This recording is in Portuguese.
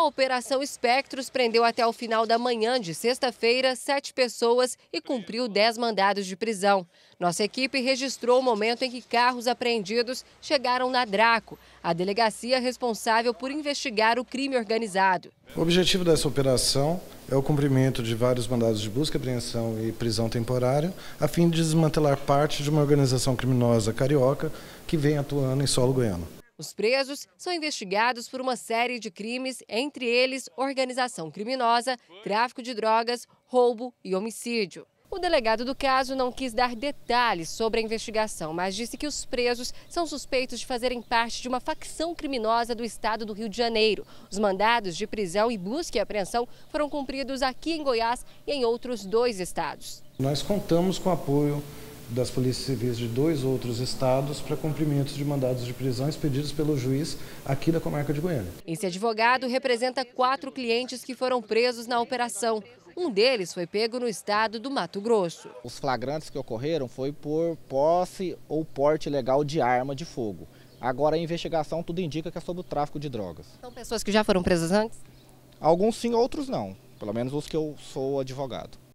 A Operação Espectros prendeu até o final da manhã de sexta-feira sete pessoas e cumpriu dez mandados de prisão. Nossa equipe registrou o momento em que carros apreendidos chegaram na Draco, a delegacia responsável por investigar o crime organizado. O objetivo dessa operação é o cumprimento de vários mandados de busca, apreensão e prisão temporária, a fim de desmantelar parte de uma organização criminosa carioca que vem atuando em solo goiano. Os presos são investigados por uma série de crimes, entre eles organização criminosa, tráfico de drogas, roubo e homicídio. O delegado do caso não quis dar detalhes sobre a investigação, mas disse que os presos são suspeitos de fazerem parte de uma facção criminosa do estado do Rio de Janeiro. Os mandados de prisão e busca e apreensão foram cumpridos aqui em Goiás e em outros dois estados. Nós contamos com o apoio das polícias civis de dois outros estados para cumprimento de mandados de prisão expedidos pelo juiz aqui da comarca de Goiânia. Esse advogado representa quatro clientes que foram presos na operação. Um deles foi pego no estado do Mato Grosso. Os flagrantes que ocorreram foi por posse ou porte ilegal de arma de fogo. Agora a investigação tudo indica que é sobre o tráfico de drogas. São pessoas que já foram presas antes? Alguns sim, outros não. Pelo menos os que eu sou advogado.